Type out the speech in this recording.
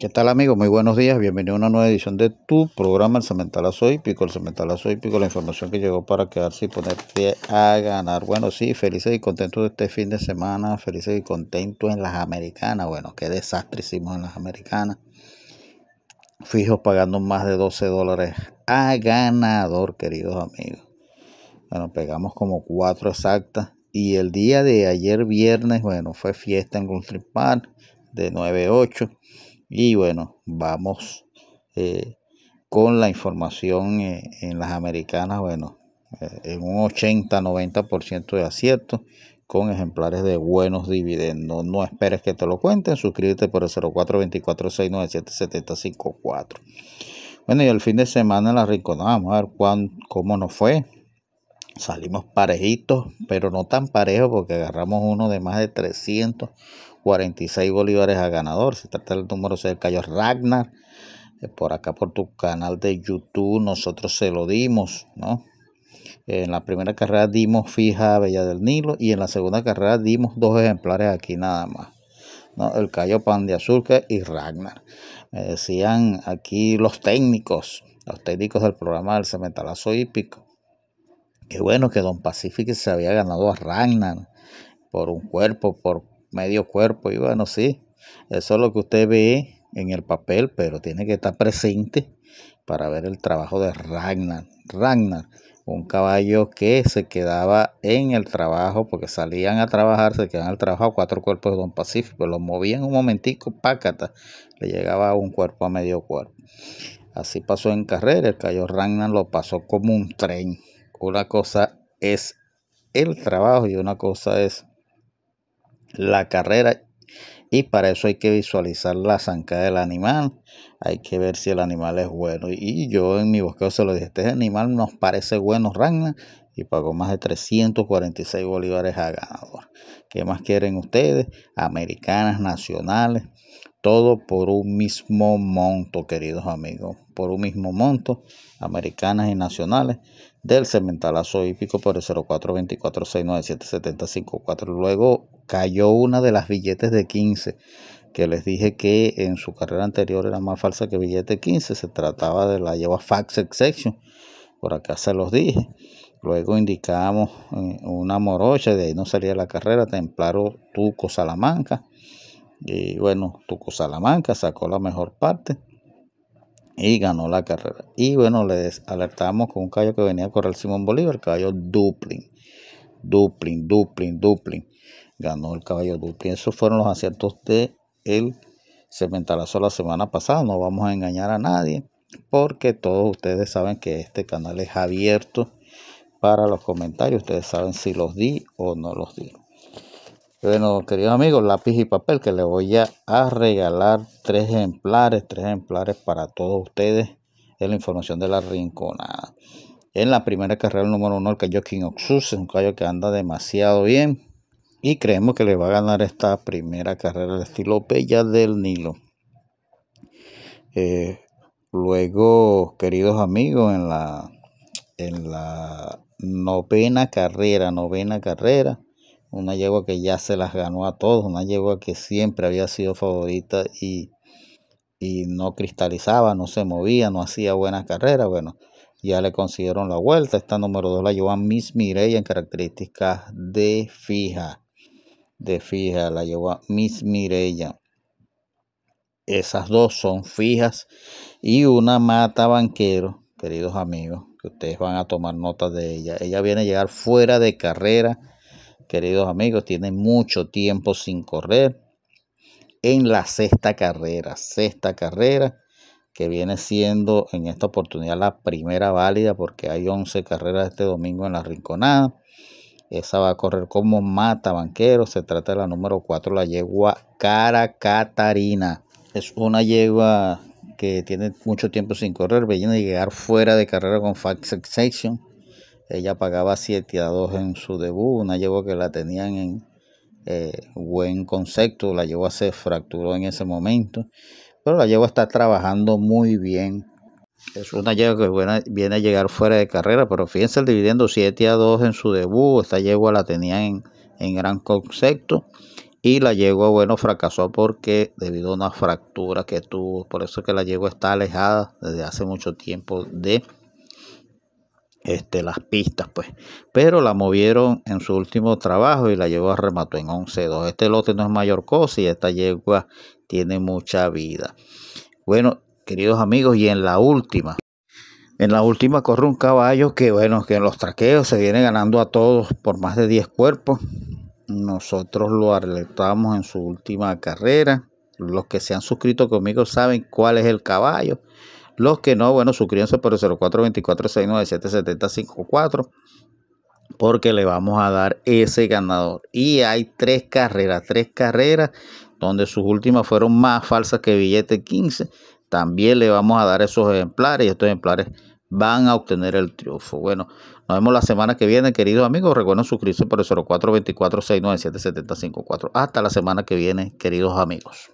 ¿Qué tal amigos? Muy buenos días, bienvenido a una nueva edición de tu programa El Cementalazo pico El cemental soy, pico la información que llegó para quedarse y ponerte a ganar. Bueno, sí, felices y contentos de este fin de semana, felices y contentos en las americanas. Bueno, qué desastre hicimos en las americanas. Fijos pagando más de 12 dólares a ganador, queridos amigos. Bueno, pegamos como cuatro exactas. Y el día de ayer viernes, bueno, fue fiesta en Country Park de 9-8 y bueno, vamos eh, con la información eh, en las americanas, bueno, eh, en un 80-90% de acierto con ejemplares de buenos dividendos. No esperes que te lo cuenten, suscríbete por el 0424 697 754 Bueno, y el fin de semana en la Rinconada, vamos a ver cómo nos fue. Salimos parejitos, pero no tan parejos porque agarramos uno de más de 300 46 bolívares a ganador. Se trata del número Cayo Ragnar. Eh, por acá, por tu canal de YouTube, nosotros se lo dimos, ¿no? En la primera carrera dimos fija Bella del Nilo y en la segunda carrera dimos dos ejemplares aquí nada más. ¿no? El Cayo Pan de Azurca y Ragnar. Me decían aquí los técnicos, los técnicos del programa del Cementalazo Hípico. Qué bueno que Don Pacific se había ganado a Ragnar por un cuerpo, por medio cuerpo, y bueno, sí, eso es lo que usted ve en el papel, pero tiene que estar presente para ver el trabajo de Ragnar. Ragnar, un caballo que se quedaba en el trabajo, porque salían a trabajar, se quedaban al trabajo cuatro cuerpos de Don Pacífico, lo movían un momentico, pácata, le llegaba un cuerpo a medio cuerpo. Así pasó en carrera, el caballo Ragnar lo pasó como un tren. Una cosa es el trabajo y una cosa es la carrera y para eso hay que visualizar la zancada del animal, hay que ver si el animal es bueno. Y yo en mi bosqueo se lo dije, este animal nos parece bueno, Ragnar, y pagó más de 346 bolívares a ganador. ¿Qué más quieren ustedes? Americanas, nacionales, todo por un mismo monto, queridos amigos, por un mismo monto, americanas y nacionales del cementalazo hípico por el cuatro Luego cayó una de las billetes de 15 que les dije que en su carrera anterior era más falsa que billete 15. Se trataba de la lleva Fax Exception. Por acá se los dije. Luego indicamos eh, una morocha, de ahí no salía la carrera, Templaro Tuco Salamanca. Y bueno, Tuco Salamanca sacó la mejor parte y ganó la carrera. Y bueno, les alertamos con un caballo que venía a correr Simón Bolívar, el caballo Duplin. Duplin, Duplin, Duplin. Ganó el caballo Duplin. Esos fueron los aciertos de el cementalazo la semana pasada. No vamos a engañar a nadie porque todos ustedes saben que este canal es abierto para los comentarios. Ustedes saben si los di o no los di. Bueno, queridos amigos, lápiz y papel que les voy a, regalar tres ejemplares, tres ejemplares para todos ustedes en la información de la rinconada. En la primera carrera, el número uno, el Cayo King Oxus, es un caballo que anda demasiado bien y creemos que le va a ganar esta primera carrera el estilo Bella del Nilo. Eh, luego, queridos amigos, en la, en la novena carrera, novena carrera, una yegua que ya se las ganó a todos, una yegua que siempre había sido favorita y, no cristalizaba, no se movía, no hacía buenas carreras. Bueno, ya le consiguieron la vuelta. Esta número 2 la llevó a Miss Mireya en características de fija. De fija la llevó a Miss Mireya. Esas dos son fijas y una mata banquero, queridos amigos, que ustedes van a tomar nota de ella. Ella viene a llegar fuera de carrera queridos amigos, tiene mucho tiempo sin correr en la sexta carrera, sexta carrera que viene siendo en esta oportunidad la primera válida porque hay 11 carreras este domingo en la Rinconada. Esa va a correr como mata banquero. Se trata de la número 4, la yegua Cara Catarina. Es una yegua que tiene mucho tiempo sin correr. Viene de llegar fuera de carrera con Fax Exception. Ella pagaba 7 a 2 en su debut, una yegua que la tenían en eh, buen concepto, la yegua se fracturó en ese momento, pero la yegua está trabajando muy bien. Es una yegua que viene a llegar fuera de carrera, pero fíjense el dividendo 7 a 2 en su debut, esta yegua la tenían en, en gran concepto y la yegua, bueno, fracasó porque debido a una fractura que tuvo, por eso que la yegua está alejada desde hace mucho tiempo de este, las pistas, pues. Pero la movieron en su último trabajo y la a remató en 11-2. Este lote no es mayor cosa y esta yegua tiene mucha vida. Bueno, queridos amigos, y en la última. En la última corre un caballo que, bueno, que en los traqueos se viene ganando a todos por más de 10 cuerpos. Nosotros lo arreglamos en su última carrera. Los que se han suscrito conmigo saben cuál es el caballo. Los que no, bueno, suscríbanse por el 0424 697 porque le vamos a dar ese ganador. Y hay tres carreras, tres carreras donde sus últimas fueron más falsas que billete 15. También le vamos a dar esos ejemplares y estos ejemplares van a obtener el triunfo. Bueno, nos vemos la semana que viene, queridos amigos. Recuerden suscribirse por el 0424 697 Hasta la semana que viene, queridos amigos.